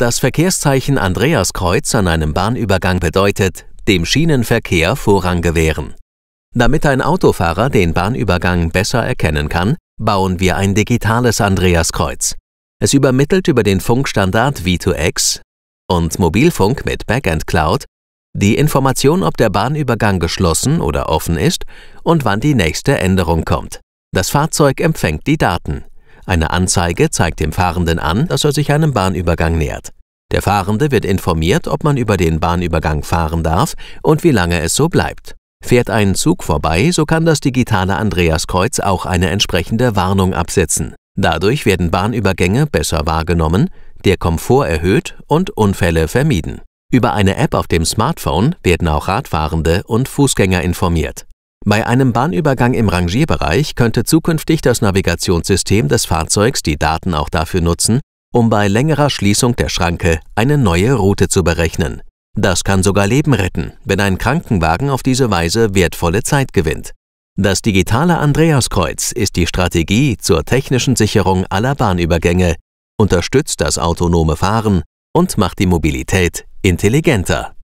Das Verkehrszeichen Andreaskreuz an einem Bahnübergang bedeutet, dem Schienenverkehr Vorrang gewähren. Damit ein Autofahrer den Bahnübergang besser erkennen kann, bauen wir ein digitales Andreaskreuz. Es übermittelt über den Funkstandard V2X und Mobilfunk mit Backend Cloud die Information, ob der Bahnübergang geschlossen oder offen ist und wann die nächste Änderung kommt. Das Fahrzeug empfängt die Daten. Eine Anzeige zeigt dem Fahrenden an, dass er sich einem Bahnübergang nähert. Der Fahrende wird informiert, ob man über den Bahnübergang fahren darf und wie lange es so bleibt. Fährt ein Zug vorbei, so kann das digitale Andreaskreuz auch eine entsprechende Warnung absetzen. Dadurch werden Bahnübergänge besser wahrgenommen, der Komfort erhöht und Unfälle vermieden. Über eine App auf dem Smartphone werden auch Radfahrende und Fußgänger informiert. Bei einem Bahnübergang im Rangierbereich könnte zukünftig das Navigationssystem des Fahrzeugs die Daten auch dafür nutzen, um bei längerer Schließung der Schranke eine neue Route zu berechnen. Das kann sogar Leben retten, wenn ein Krankenwagen auf diese Weise wertvolle Zeit gewinnt. Das digitale Andreaskreuz ist die Strategie zur technischen Sicherung aller Bahnübergänge, unterstützt das autonome Fahren und macht die Mobilität intelligenter.